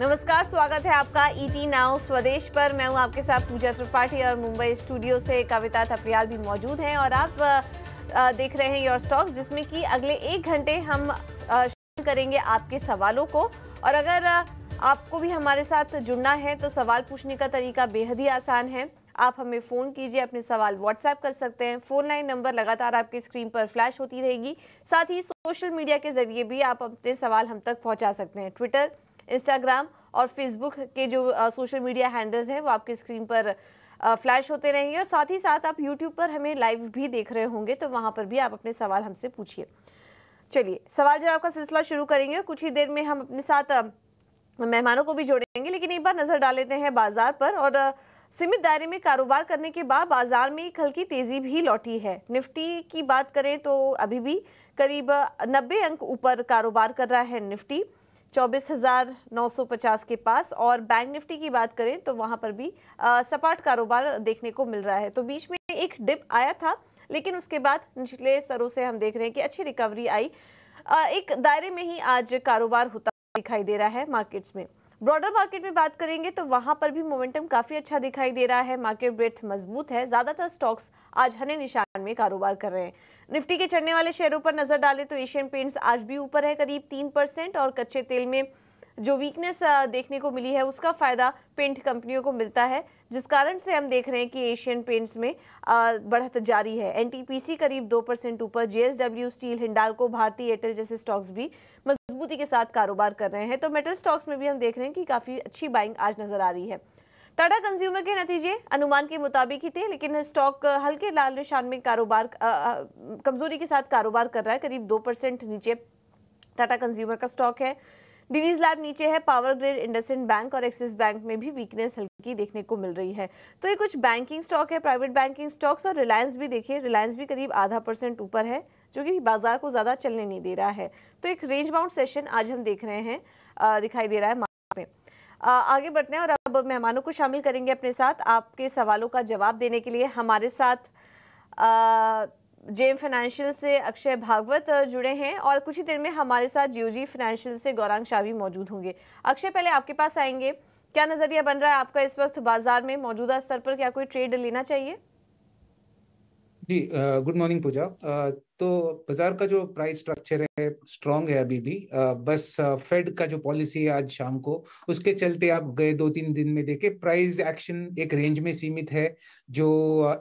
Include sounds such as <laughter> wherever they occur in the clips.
नमस्कार स्वागत है आपका ईटी e नाउ स्वदेश पर मैं हूं आपके साथ पूजा त्रिपाठी और मुंबई स्टूडियो से कविता थपरियाल भी मौजूद हैं और आप देख रहे हैं योर स्टॉक्स जिसमें कि अगले एक घंटे हम करेंगे आपके सवालों को और अगर आपको भी हमारे साथ जुड़ना है तो सवाल पूछने का तरीका बेहद ही आसान है आप हमें फ़ोन कीजिए अपने सवाल व्हाट्सएप कर सकते हैं फ़ोन लाइन नंबर लगातार आपके स्क्रीन पर फ्लैश होती रहेगी साथ ही सोशल मीडिया के ज़रिए भी आप अपने सवाल हम तक पहुंचा सकते हैं ट्विटर इंस्टाग्राम और फेसबुक के जो सोशल मीडिया हैंडल्स हैं वो आपकी स्क्रीन पर फ्लैश होते रहेंगे और साथ ही साथ आप यूट्यूब पर हमें लाइव भी देख रहे होंगे तो वहाँ पर भी आप अपने सवाल हमसे पूछिए चलिए सवाल जवाब का सिलसिला शुरू करेंगे कुछ ही देर में हम अपने साथ मेहमानों को भी जोड़ेंगे लेकिन एक बार नज़र डाल लेते हैं बाजार पर और सीमित दायरे में कारोबार करने के बाद बाजार में एक हल्की तेजी भी लौटी है निफ्टी की बात करें तो अभी भी करीब नब्बे अंक ऊपर कारोबार कर रहा है निफ्टी 24,950 के पास और बैंक निफ्टी की बात करें तो वहां पर भी सपाट कारोबार देखने को मिल रहा है तो बीच में एक डिप आया था लेकिन उसके बाद निचले स्तरों से हम देख रहे हैं कि अच्छी रिकवरी आई एक दायरे में ही आज कारोबार होता दिखाई दे रहा है मार्केट्स में ब्रॉडर मार्केट में बात करेंगे तो वहां पर भी मोमेंटम काफी अच्छा दिखाई दे रहा है मार्केट ब्रेथ मजबूत है ज्यादातर स्टॉक्स आज हने निशान में कारोबार कर रहे हैं निफ्टी के चढ़ने वाले शेयरों पर नजर डालें तो एशियन पेंट्स आज भी ऊपर है करीब तीन परसेंट और कच्चे तेल में जो वीकनेस देखने को मिली है उसका फ़ायदा पेंट कंपनियों को मिलता है जिस कारण से हम देख रहे हैं कि एशियन पेंट्स में बढ़त जारी है एनटीपीसी करीब दो परसेंट ऊपर जेएसडब्ल्यू स्टील को भारतीय एयरटेल जैसे स्टॉक्स भी मजबूती के साथ कारोबार कर रहे हैं तो मेटल स्टॉक्स में भी हम देख रहे हैं कि काफ़ी अच्छी बाइंग आज नज़र आ रही है टाटा कंज्यूमर के नतीजे अनुमान के मुताबिक ही थे लेकिन स्टॉक हल्के लाल निशान में कारोबार कमजोरी के साथ कारोबार कर रहा है करीब दो परसेंट नीचे टाटा कंज्यूमर का स्टॉक है डिवीज लैब नीचे है पावर ग्रेड इंडस्ट बैंक और एक्सिस बैंक में भी वीकनेस हल्की देखने को मिल रही है तो ये कुछ बैंकिंग स्टॉक है प्राइवेट बैंकिंग स्टॉक्स और रिलायंस भी देखिए रिलायंस भी करीब आधा परसेंट ऊपर है जो कि बाजार को ज़्यादा चलने नहीं दे रहा है तो एक रेंज बाउंड सेशन आज हम देख रहे हैं दिखाई दे रहा है मार्केट में आगे बढ़ते हैं और अब मेहमानों को शामिल करेंगे अपने साथ आपके सवालों का जवाब देने के लिए हमारे साथ आ, जेम फाइनेंशियल से अक्षय भागवत जुड़े हैं और कुछ ही देर में हमारे साथ जी फाइनेंशियल से गौरांग शाह भी मौजूद होंगे अक्षय पहले आपके पास आएंगे क्या नज़रिया बन रहा है आपका इस वक्त बाजार में मौजूदा स्तर पर क्या कोई ट्रेड लेना चाहिए जी गुड मॉर्निंग पूजा तो बाजार का जो प्राइस स्ट्रक्चर है स्ट्रांग है अभी भी आ, बस फेड का जो पॉलिसी है आज शाम को उसके चलते आप गए दो तीन दिन में देखे प्राइस एक्शन एक रेंज में सीमित है जो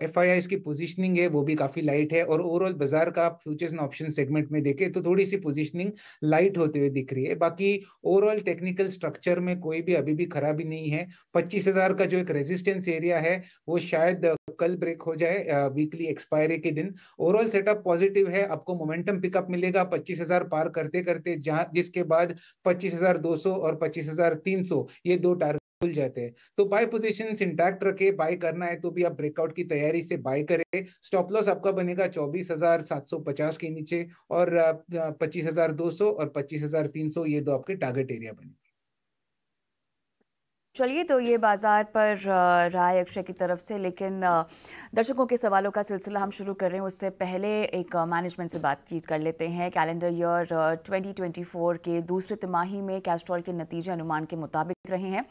एफ की पोजीशनिंग है वो भी काफी लाइट है और ओवरऑल बाजार का आप फ्यूचर्स एंड ऑप्शन सेगमेंट में देखे तो थोड़ी सी पोजिशनिंग लाइट होते हुए दिख रही है बाकी ओवरऑल टेक्निकल स्ट्रक्चर में कोई भी अभी भी खराबी नहीं है पच्चीस हजार का जो एक रेजिस्टेंस एरिया है वो शायद कल ब्रेक हो जाए वीकली एक्सपायरी के दिन ओवरऑल सेटअप पॉजिटिव पॉजिटिव है आपको मोमेंटम पिकअप मिलेगा 25,000 पार करते करते जहां जिसके बाद 25,200 और 25,300 ये दो टारगेट खुल जाते हैं तो बाय पोजिशन इंटैक्ट रखे बाय करना है तो भी आप ब्रेकआउट की तैयारी से बाय करें स्टॉप लॉस आपका बनेगा चौबीस के नीचे और पच्चीस और पच्चीस ये दो आपके टारगेट एरिया बने चलिए तो ये बाज़ार पर राय अक्षय की तरफ से लेकिन दर्शकों के सवालों का सिलसिला हम शुरू कर रहे हैं उससे पहले एक मैनेजमेंट से बातचीत कर लेते हैं कैलेंडर ईयर 2024 के दूसरे तिमाही में कैस्ट्रॉल के नतीजे अनुमान के मुताबिक रहे हैं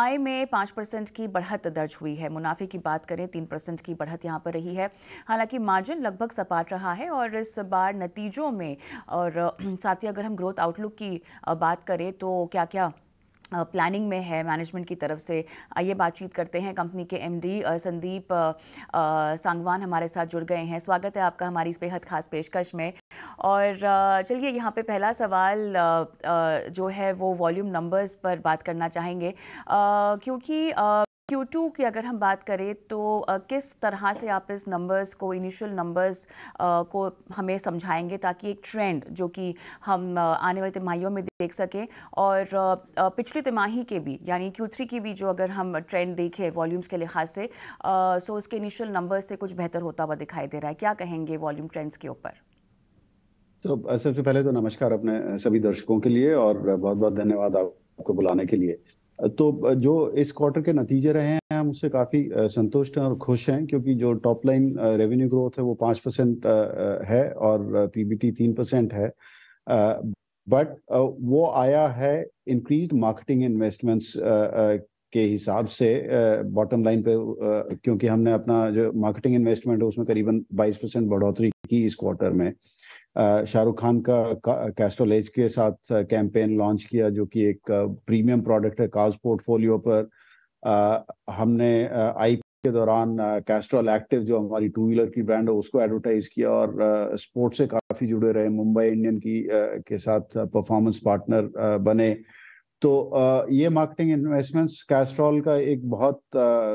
आय में पाँच परसेंट की बढ़त दर्ज हुई है मुनाफे की बात करें तीन परसेंट की बढ़त यहाँ पर रही है हालांकि मार्जिन लगभग सपाट रहा है और इस बार नतीजों में और साथ ही अगर हम ग्रोथ आउटलुक की बात करें तो क्या क्या प्लानिंग में है मैनेजमेंट की तरफ से आइए बातचीत करते हैं कंपनी के एमडी संदीप सांगवान हमारे साथ जुड़ गए हैं स्वागत है आपका हमारी इस बेहद खास पेशकश में और चलिए यहाँ पे पहला सवाल जो है वो वॉल्यूम नंबर्स पर बात करना चाहेंगे क्योंकि Q2 की अगर हम बात करें तो किस तरह से आप इस नंबर्स को इनिशियल नंबर्स को हमें समझाएंगे ताकि एक ट्रेंड जो कि हम आने वाले तिमाहियों में देख सकें और पिछली तिमाही के भी यानी Q3 की भी जो अगर हम ट्रेंड देखें वॉल्यूम्स के लिहाज से सो उसके इनिशियल नंबर्स से कुछ बेहतर होता हुआ दिखाई दे रहा है क्या कहेंगे वॉल्यूम ट्रेंड्स के ऊपर तो सबसे पहले तो नमस्कार अपने सभी दर्शकों के लिए और बहुत बहुत धन्यवाद आपको बुलाने के लिए तो जो इस क्वार्टर के नतीजे रहे हैं हम उससे काफ़ी संतुष्ट हैं और खुश हैं क्योंकि जो टॉप लाइन रेवेन्यू ग्रोथ है वो पांच परसेंट है और पीबीटी तीन परसेंट है बट वो आया है इंक्रीज मार्केटिंग इन्वेस्टमेंट्स के हिसाब से बॉटम लाइन पे क्योंकि हमने अपना जो मार्केटिंग इन्वेस्टमेंट है उसमें करीबन 22 परसेंट बढ़ोतरी की इस क्वार्टर में शाहरुख खान का, कैस्ट्रोलेज के साथ कैंपेन लॉन्च किया जो कि एक प्रीमियम प्रोडक्ट है कार्स पोर्टफोलियो पर आ, हमने आई के दौरान कैस्ट्रॉल एक्टिव जो हमारी टू व्हीलर की ब्रांड है उसको एडवर्टाइज किया और स्पोर्ट्स से काफी जुड़े रहे मुंबई इंडियन की आ, के साथ परफॉर्मेंस पार्टनर बने तो ये मार्केटिंग इन्वेस्टमेंट्स कैस्ट्रॉल का एक बहुत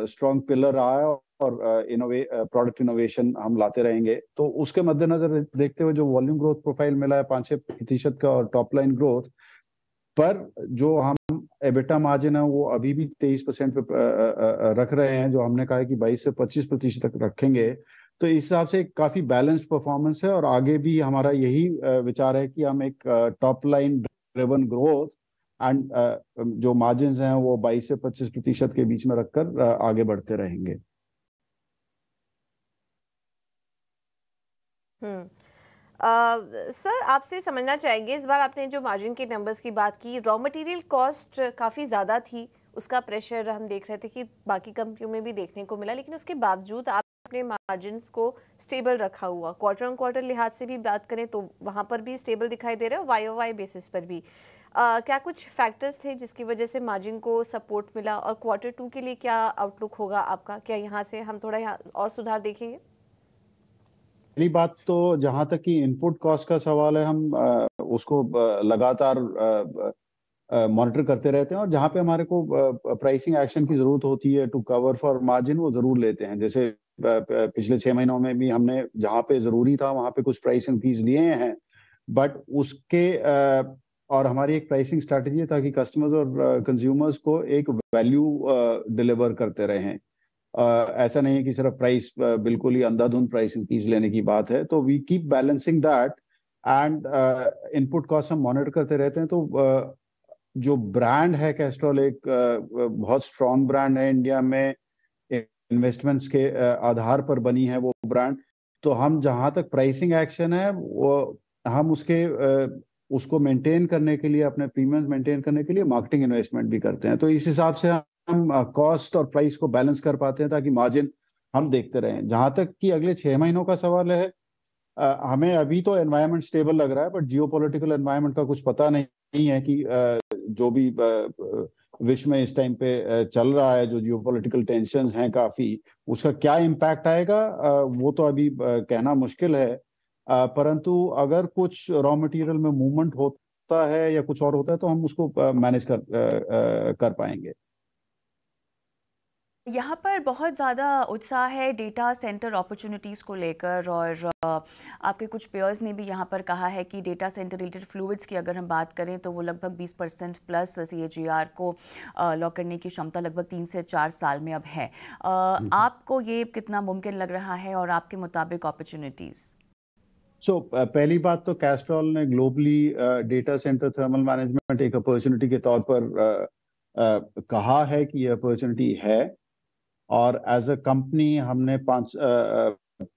स्ट्रॉन्ग पिलर रहा है और इनोवे प्रोडक्ट इनोवेशन हम लाते रहेंगे तो उसके मद्देनजर देखते हुए जो वॉल्यूम ग्रोथ प्रोफाइल मिला है पांच छह प्रतिशत का और टॉप लाइन ग्रोथ पर जो हम एबिटा मार्जिन है वो अभी भी तेईस परसेंट पे uh, uh, uh, रख रहे हैं जो हमने कहा है कि बाईस से पच्चीस प्रतिशत तक रखेंगे तो इस हिसाब से काफी बैलेंस्ड परफॉर्मेंस है और आगे भी हमारा यही विचार है कि हम एक top line driven growth and जो मार्जिन हैं वो 22 से 25 प्रतिशत के बीच में रखकर आगे बढ़ते रहेंगे हम्म। सर आपसे समझना चाहेंगे इस बार आपने जो मार्जिन के नंबर्स की बात की रॉ मटेरियल कॉस्ट काफ़ी ज़्यादा थी उसका प्रेशर हम देख रहे थे कि बाकी कंपनियों में भी देखने को मिला लेकिन उसके बावजूद आप अपने मार्जिन को स्टेबल रखा हुआ क्वार्टर ऑन क्वार्टर लिहाज से भी बात करें तो वहाँ पर भी स्टेबल दिखाई दे रहे हो वाई ओ वाई बेसिस पर भी आ, क्या कुछ फैक्टर्स थे जिसकी वजह से मार्जिन को सपोर्ट मिला और क्वार्टर टू के लिए क्या आउटलुक होगा आपका क्या यहाँ से हम थोड़ा यहाँ और सुधार देखेंगे पहली बात तो जहां तक कि इनपुट कॉस्ट का सवाल है हम उसको लगातार मॉनिटर करते रहते हैं और जहां पे हमारे को प्राइसिंग एक्शन की जरूरत होती है टू कवर फॉर मार्जिन वो जरूर लेते हैं जैसे पिछले छह महीनों में भी हमने जहाँ पे जरूरी था वहां पे कुछ प्राइस इंक्रीज लिए हैं बट उसके और हमारी एक प्राइसिंग स्ट्रेटेजी है ताकि कस्टमर्स और कंज्यूमर्स को एक वैल्यू डिलीवर करते रहें ऐसा नहीं है कि सिर्फ प्राइस बिल्कुल ही अंधाधुंध प्राइस इंक्रीज लेने की बात है तो we keep balancing that and input cost हम मॉनिटर करते रहते हैं तो जो ब्रांड है कैस्ट्रॉल एक बहुत स्ट्रॉन्ग ब्रांड है इंडिया में इन्वेस्टमेंट्स के आधार पर बनी है वो ब्रांड तो हम जहां तक प्राइसिंग एक्शन है वो हम उसके उसको मेंटेन करने के लिए अपने प्रीमियम मेंटेन करने के लिए मार्केटिंग इन्वेस्टमेंट भी करते हैं तो इस हिसाब से हम हम कॉस्ट और प्राइस को बैलेंस कर पाते हैं ताकि मार्जिन हम देखते रहें जहां तक कि अगले छह महीनों का सवाल है आ, हमें अभी तो एनवायरनमेंट स्टेबल लग रहा है बट जियो पोलिटिकल एनवायरमेंट का कुछ पता नहीं है कि आ, जो भी विश्व में इस टाइम पे चल रहा है जो जियो पोलिटिकल टेंशन है काफी उसका क्या इम्पैक्ट आएगा वो तो अभी कहना मुश्किल है परंतु अगर कुछ रॉ मटेरियल में मूवमेंट होता है या कुछ और होता है तो हम उसको मैनेज कर कर पाएंगे यहाँ पर बहुत ज़्यादा उत्साह है डेटा सेंटर अपॉर्चुनिटीज़ को लेकर और आपके कुछ पेयर्स ने भी यहाँ पर कहा है कि डेटा सेंटर रिलेटेड फ्लूड्स की अगर हम बात करें तो वो लगभग 20 परसेंट प्लस सी e को लॉक करने की क्षमता लगभग तीन से चार साल में अब है हम्म, हम्म। आपको ये कितना मुमकिन लग रहा है और आपके मुताबिक अपॉर्चुनिटीज़ सो so, uh, पहली बात तो कैस्ट्रॉल ने globally data centre thermal management एक अपॉर्चुनिटी के तौर पर uh, uh, कहा है कि ये अपॉर्चुनिटी है और एज अ कंपनी हमने पांच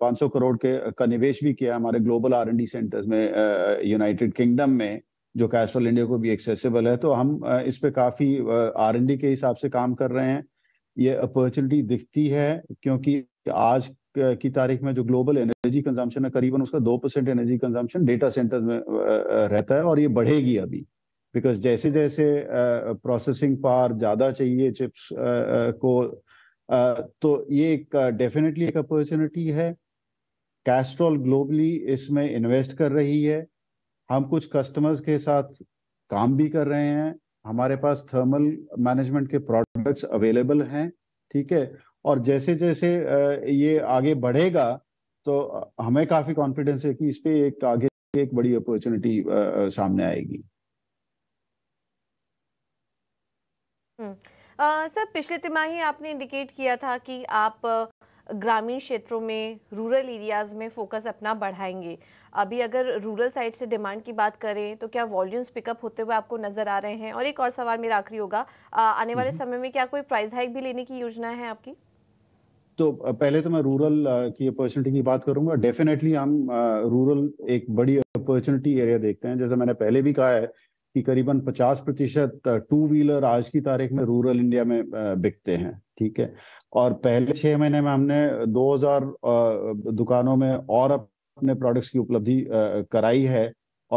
पाँच सौ करोड़ के का निवेश भी किया हमारे global R and D centres में यूनाइटेड किंगडम में जो कैस्ट्रॉल इंडिया को भी एक्सेसिबल है तो हम इस पे काफ़ी आर एंड डी के हिसाब से काम कर रहे हैं ये अपॉर्चुनिटी दिखती है क्योंकि आज की तारीख में जो ग्लोबल एनर्जी कंजम्पशन है करीबन उसका दो percent energy consumption data centre में रहता है और ये बढ़ेगी अभी बिकॉज जैसे जैसे प्रोसेसिंग पावर ज़्यादा चाहिए चिप्स को तो ये एक डेफिनेटली एक अपॉर्चुनिटी है कैस्ट्रॉल ग्लोबली इसमें इन्वेस्ट कर रही है हम कुछ कस्टमर्स के साथ काम भी कर रहे हैं हमारे पास थर्मल मैनेजमेंट के प्रोडक्ट्स अवेलेबल हैं ठीक है और जैसे जैसे ये आगे बढ़ेगा तो हमें काफी कॉन्फिडेंस है कि इस पे एक आगे एक बड़ी अपॉर्चुनिटी सामने आएगी हम्म। सर पिछले तिमाही आपने इंडिकेट किया था कि आप ग्रामीण क्षेत्रों में रूरल एरियाज़ में फोकस अपना बढ़ाएंगे अभी अगर रूरल साइड से डिमांड की बात करें तो क्या वॉल्यूम्स पिकअप होते हुए आपको नज़र आ रहे हैं और एक और सवाल मेरा आखिरी होगा आने वाले हम्म। समय में क्या कोई प्राइस हाइक भी लेने की योजना है आपकी तो पहले तो मैं रूरल की अपॉर्चुनिटी की बात करूंगा डेफिनेटली हम रूरल एक बड़ी अपॉर्चुनिटी एरिया देखते हैं जैसे मैंने पहले भी कहा है कि करीबन 50 प्रतिशत टू व्हीलर आज की तारीख में रूरल इंडिया में बिकते हैं ठीक है और पहले छह महीने में हमने 2000 दुकानों में और अपने प्रोडक्ट्स की उपलब्धि कराई है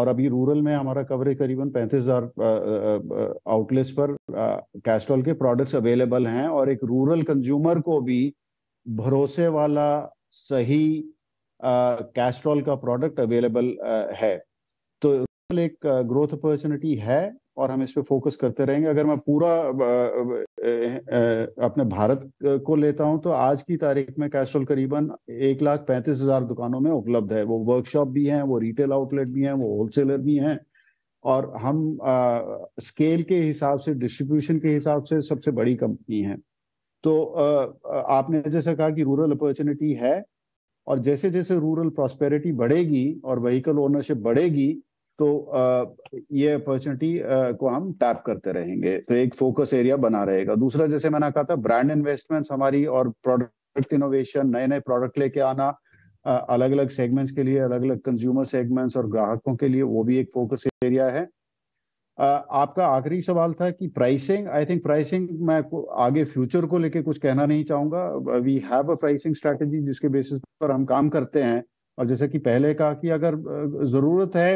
और अभी रूरल में हमारा कवरेज करीबन पैंतीस हजार आउटलेट्स पर कैस्ट्रॉल के प्रोडक्ट्स अवेलेबल हैं और एक रूरल कंज्यूमर को भी भरोसे वाला सही कैस्ट्रॉल का प्रोडक्ट अवेलेबल है तो एक ग्रोथ uh, अपॉर्चुनिटी है और हम इस पे फोकस करते रहेंगे अगर मैं पूरा uh, uh, अपने भारत को लेता हूं तो आज की तारीख में कैस्ट्रोल करीबन एक लाख पैंतीस हजार दुकानों में उपलब्ध है वो वर्कशॉप भी हैं वो रिटेल आउटलेट भी हैं वो होलसेलर भी हैं और हम स्केल के हिसाब से डिस्ट्रीब्यूशन के हिसाब से सबसे बड़ी कंपनी है तो आपने जैसे कहा कि रूरल अपॉर्चुनिटी है और जैसे जैसे रूरल प्रॉस्पेरिटी बढ़ेगी और व्हीकल ओनरशिप बढ़ेगी तो ये अपॉर्चुनिटी को हम टैप करते रहेंगे तो एक फोकस एरिया बना रहेगा दूसरा जैसे मैंने कहा था ब्रांड इन्वेस्टमेंट्स हमारी और प्रोडक्ट इनोवेशन नए नए प्रोडक्ट लेके आना अलग अलग सेगमेंट्स के लिए अलग अलग कंज्यूमर सेगमेंट्स और ग्राहकों के लिए वो भी एक फोकस एरिया है आपका आखिरी सवाल था कि प्राइसिंग आई थिंक प्राइसिंग मैं आगे फ्यूचर को लेके कुछ कहना नहीं चाहूंगा we have a pricing strategy जिसके बेसिस पर हम काम करते हैं और जैसे कि पहले कहा कि अगर जरूरत है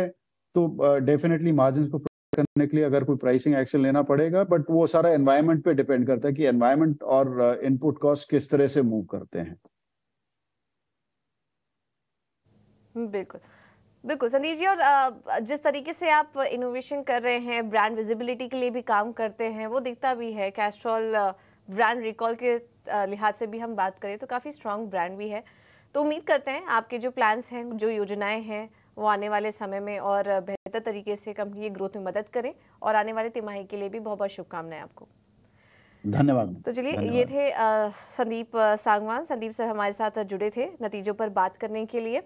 तो डेफिनेटली मार्जिन को करने के लिए अगर कोई प्राइसिंग एक्शन लेना पड़ेगा बट वो सारा एनवायरमेंट पे डिपेंड करता है कि एनवायरमेंट और इनपुट कॉस्ट किस तरह से मूव करते हैं बिल्कुल बिल्कुल संदीप जी और जिस तरीके से आप इनोवेशन कर रहे हैं ब्रांड विजिबिलिटी के लिए भी काम करते हैं वो दिखता भी है कैस्ट्रॉल ब्रांड रिकॉल के लिहाज से भी हम बात करें तो काफ़ी स्ट्रांग ब्रांड भी है तो उम्मीद करते हैं आपके जो प्लान्स हैं जो योजनाएं हैं वो आने वाले समय में और बेहतर तरीके से कंपनी की ग्रोथ में मदद करें और आने वाले तिमाही के लिए भी बहुत बहुत शुभकामनाएं आपको धन्यवाद तो चलिए ये थे संदीप सांगवान संदीप सर हमारे साथ जुड़े थे नतीजों पर बात करने के लिए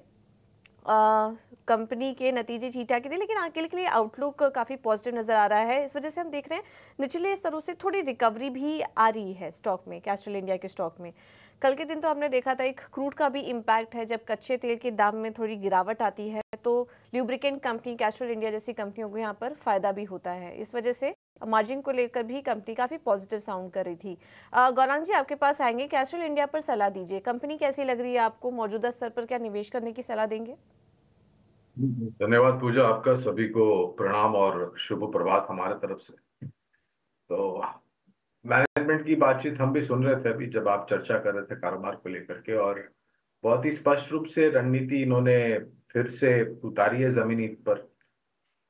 कंपनी के नतीजे ठीक ठाक थे लेकिन आगे के लिए आउटलुक काफ़ी पॉजिटिव नज़र आ रहा है इस वजह से हम देख रहे हैं निचले स्तरों से थोड़ी रिकवरी भी आ रही है स्टॉक में कैस्ट्रल इंडिया के स्टॉक में कल के दिन तो हमने देखा था एक क्रूड का भी इम्पैक्ट है जब कच्चे तेल के दाम में थोड़ी गिरावट आती है तो ल्यूब्रिकेंट कंपनी कैस्ट्रोल इंडिया जैसी कंपनियों को यहाँ पर फ़ायदा भी होता है इस वजह से मार्जिन को लेकर भी कंपनी काफ़ी पॉजिटिव साउंड कर रही थी गौरांग जी आपके पास आएंगे कैस्ट्रोल इंडिया पर सलाह दीजिए कंपनी कैसी लग रही है आपको मौजूदा स्तर पर क्या निवेश करने की सलाह देंगे धन्यवाद पूजा आपका सभी को प्रणाम और शुभ प्रभात हमारे तरफ से तो मैनेजमेंट की बातचीत हम भी सुन रहे थे अभी जब आप चर्चा कर रहे थे कारोबार को लेकर के और बहुत ही स्पष्ट रूप से रणनीति इन्होंने फिर से उतारी है जमीनी पर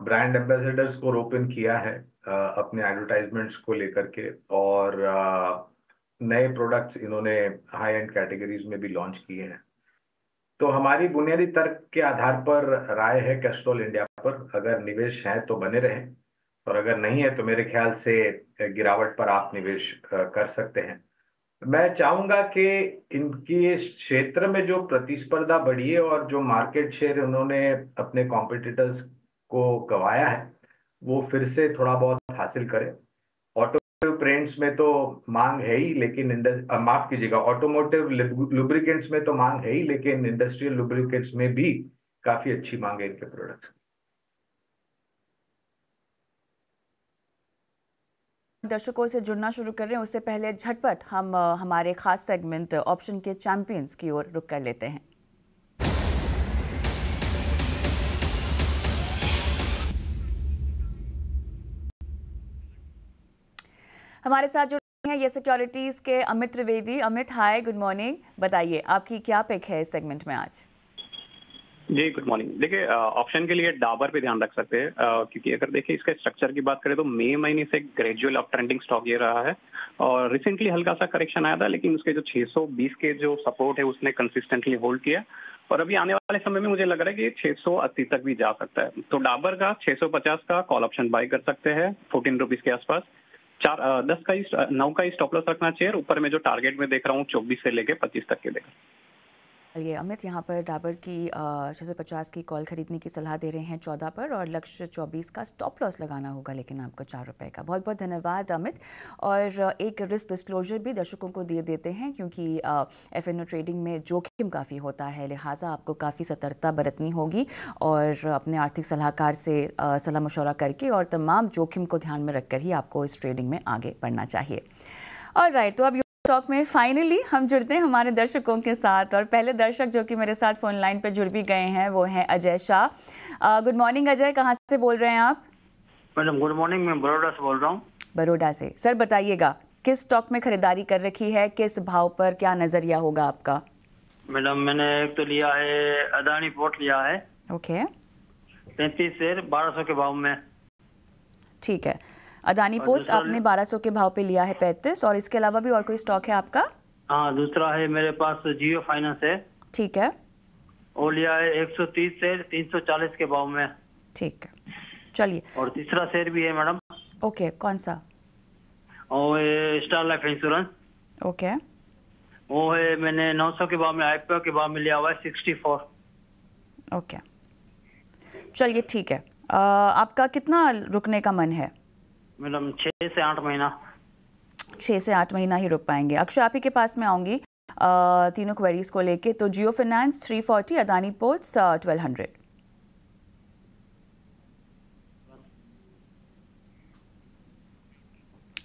ब्रांड एम्बेसडर्स को रोपन किया है अपने एडवर्टाइजमेंट्स को लेकर के और नए प्रोडक्ट्स इन्होंने हाई एंड कैटेगरीज में भी लॉन्च किए हैं तो हमारी बुनियादी तर्क के आधार पर राय है कैस्ट्रोल इंडिया पर अगर निवेश है तो बने रहें और अगर नहीं है तो मेरे ख्याल से गिरावट पर आप निवेश कर सकते हैं मैं चाहूंगा कि इनकी क्षेत्र में जो प्रतिस्पर्धा बढ़ी है और जो मार्केट शेयर उन्होंने अपने कॉम्पिटिटर्स को गवाया है वो फिर से थोड़ा बहुत हासिल करें ऑटोमोटिव प्रेंट्स में तो मांग है ही लेकिन माफ कीजिएगा ऑटोमोटिव लुब्रिकेंट्स में तो मांग है ही लेकिन इंडस्ट्रियल लुब्रिकेंट्स में भी काफी अच्छी मांग है इनके प्रोडक्ट्स दर्शकों से जुड़ना शुरू कर रहे हैं उससे पहले झटपट हम हमारे खास सेगमेंट ऑप्शन के चैंपियंस की ओर रुक कर लेते हैं हमारे साथ जुड़ हैं ये सिक्योरिटीज के Amit Trivedi Amit hi good morning बताइए आपकी क्या पिक है इस सेगमेंट में आज जी गुड मॉर्निंग देखिए ऑप्शन के लिए डाबर पे ध्यान रख सकते हैं क्योंकि अगर देखिए इसका स्ट्रक्चर की बात करें तो मई महीने से ग्रेजुअल अप ट्रेंडिंग स्टॉक ये रहा है और रिसेंटली हल्का सा करेक्शन आया था लेकिन उसके जो 620 के जो सपोर्ट है उसने कंसिस्टेंटली होल्ड किया और अभी आने वाले समय में मुझे लग रहा है कि 680 तक भी जा सकता है तो डाबर का छह का कॉल ऑप्शन बाई कर सकते हैं फोर्टीन रुपीज के आसपास चार दस का ही नौ का ही स्टॉप रखना चाहिए ऊपर में जो टारगेट में देख रहा हूँ चौबीस से लेकर पच्चीस तक के देख रहा हूँ ये अमित यहाँ पर डाबर की छः सौ पचास की कॉल खरीदने की सलाह दे रहे हैं चौदह पर और लक्ष्य चौबीस का स्टॉप लॉस लगाना होगा लेकिन आपको चार रुपए का बहुत बहुत धन्यवाद अमित और एक रिस्क डिस्क्लोजर भी दर्शकों को दे देते हैं क्योंकि एफ एन ओ ट्रेडिंग में जोखिम काफ़ी होता है लिहाजा आपको काफ़ी सतर्कता बरतनी होगी और अपने आर्थिक सलाहकार से सलाह मशवरा करके और तमाम जोखिम को ध्यान में रखकर ही आपको इस ट्रेडिंग में आगे बढ़ना चाहिए और राइट तो अब टॉक में फाइनली हम जुड़ते हैं हमारे दर्शकों के साथ और पहले दर्शक जो कि मेरे साथ फोन लाइन पर जुड़ भी गए हैं वो हैं अजय शाह गुड मॉर्निंग अजय कहाँ से बोल रहे हैं आप मैडम गुड मॉर्निंग मैं बड़ोडा से बोल रहा हूँ बड़ोडा से सर बताइएगा किस स्टॉक में खरीदारी कर रखी है किस भाव पर क्या नजरिया होगा आपका मैडम मैंने एक तो लिया है अदानी पोर्ट लिया है ओके okay. तैतीस से बारह सौ के भाव में ठीक है अदानी पोर्ट आपने 1200 के भाव पे लिया है 35 और इसके अलावा भी और कोई स्टॉक है आपका हाँ दूसरा है मेरे पास जियो फाइनेंस है ठीक है और लिया है 130 से 340 के भाव में ठीक है चलिए और तीसरा शेयर भी है मैडम ओके कौन सा और स्टार लाइफ इंश्योरेंस ओके वो है मैंने 900 के भाव में आईपीओ के भाव में लिया हुआ है फोर ओके चलिए ठीक है आ, आपका कितना रुकने का मन है मैडम छः से आठ महीना छः से आठ महीना ही रुक पाएंगे अक्षय आप ही के पास में आऊँगी तीनों क्वेरीज को लेके तो Jio finance three forty Adani ports twelve hundred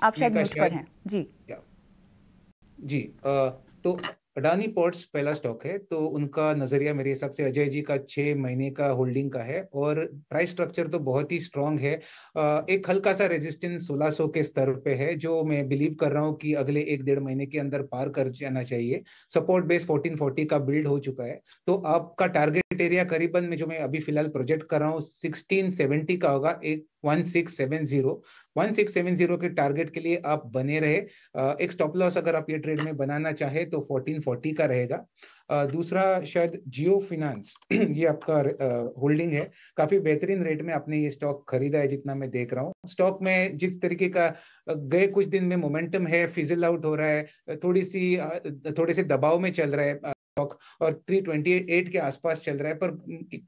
आप शायद म्यूट पर हैं जी जी आ, तो अडानी पोर्ट्स पहला स्टॉक है तो उनका नजरिया मेरे हिसाब से अजय जी का छह महीने का होल्डिंग का है और प्राइस स्ट्रक्चर तो बहुत ही स्ट्रांग है एक हल्का सा रेजिस्टेंस 1600 के स्तर पे है जो मैं बिलीव कर रहा हूँ कि अगले एक डेढ़ महीने के अंदर पार कर जाना चाहिए सपोर्ट बेस 1440 का बिल्ड हो चुका है तो आपका टारगेट एरिया करीबन में जो मैं अभी फिलहाल प्रोजेक्ट कर रहा हूँ सिक्सटीन का होगा एक 1670 के टारगेट के लिए आप बने रहे एक स्टॉप लॉस अगर आप ये ट्रेड में बनाना चाहे तो 1440 का रहेगा दूसरा शायद जियो फिनांस <clears throat> ये आपका होल्डिंग है काफी बेहतरीन रेट में आपने ये स्टॉक खरीदा है जितना मैं देख रहा हूँ स्टॉक में जिस तरीके का गए कुछ दिन में मोमेंटम है फिजल आउट हो रहा है थोड़ी सी थोड़े से दबाव में चल रहा है स्टॉक और 328 के आसपास चल रहा है पर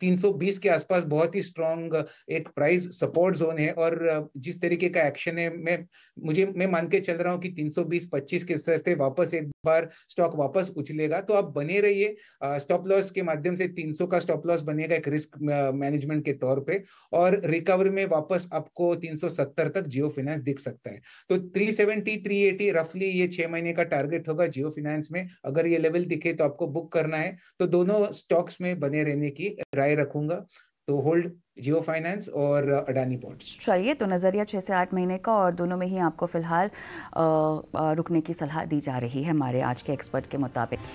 320 के आसपास बहुत ही स्ट्रॉन्ग एक प्राइस सपोर्ट जोन है और जिस तरीके का एक्शन है मैं मुझे मैं मान के चल रहा हूँ कि 320 25 के सर से वापस एक बार स्टॉक वापस उछलेगा तो आप बने रहिए स्टॉप लॉस के माध्यम से 300 का स्टॉप लॉस बनेगा एक रिस्क मैनेजमेंट के तौर पर और रिकवरी में वापस आपको 370 तक जियो फाइनेंस दिख सकता है तो थ्री 380 रफली ये छह महीने का टारगेट होगा जियो फाइनेंस में अगर ये लेवल दिखे तो आपको बुक करना है तो दोनों स्टॉक्स में बने रहने की राय रखूंगा तो होल्ड जियो फाइनेंस और अडानी बॉन्ड्स चलिए तो नज़रिया छह से आठ महीने का और दोनों में ही आपको फ़िलहाल रुकने की सलाह दी जा रही है हमारे आज के एक्सपर्ट के मुताबिक